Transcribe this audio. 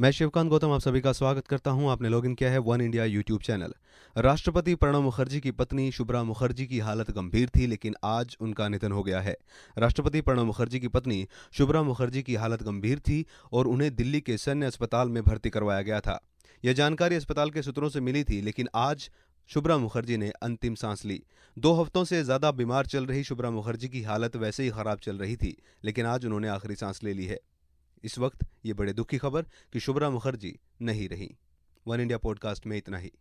मैं शिवकांत गौतम आप सभी का स्वागत करता हूं आपने लॉगिन किया है वन इंडिया यूट्यूब चैनल राष्ट्रपति प्रणब मुखर्जी की पत्नी शुभ्रा मुखर्जी की हालत गंभीर थी लेकिन आज उनका निधन हो गया है राष्ट्रपति प्रणब मुखर्जी की पत्नी शुभ्रा मुखर्जी की हालत गंभीर थी और उन्हें दिल्ली के सैन्य अस्पताल में भर्ती करवाया गया था यह जानकारी अस्पताल के सूत्रों से मिली थी लेकिन आज शुभ्रा मुखर्जी ने अंतिम सांस ली दो हफ्तों से ज्यादा बीमार चल रही शुभ्रा मुखर्जी की हालत वैसे ही खराब चल रही थी लेकिन आज उन्होंने आखिरी सांस ले ली है इस वक्त ये बड़े दुखी खबर कि शुभ्रा मुखर्जी नहीं रही वन इंडिया पॉडकास्ट में इतना ही